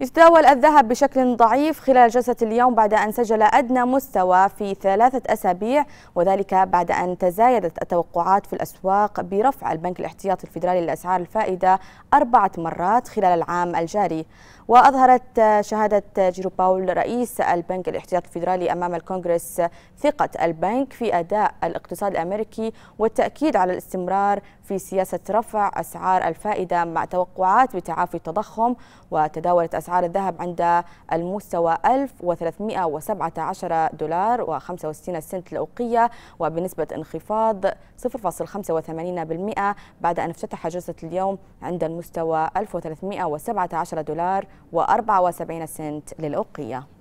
يتداول الذهب بشكل ضعيف خلال جلسة اليوم بعد أن سجل أدنى مستوى في ثلاثة أسابيع وذلك بعد أن تزايدت التوقعات في الأسواق برفع البنك الاحتياطي الفيدرالي لأسعار الفائدة أربعة مرات خلال العام الجاري وأظهرت شهادة جيرو باول رئيس البنك الاحتياطي الفيدرالي أمام الكونغرس ثقة البنك في أداء الاقتصاد الأمريكي والتأكيد على الاستمرار في سياسة رفع أسعار الفائدة مع توقعات بتعافي التضخم وتداولت أسعار الذهب عند المستوى 1317 دولار و65 سنت الأوقية وبنسبة انخفاض 0.85% بعد أن افتتح جلسة اليوم عند المستوى 1317 دولار و74 سنت للأوقية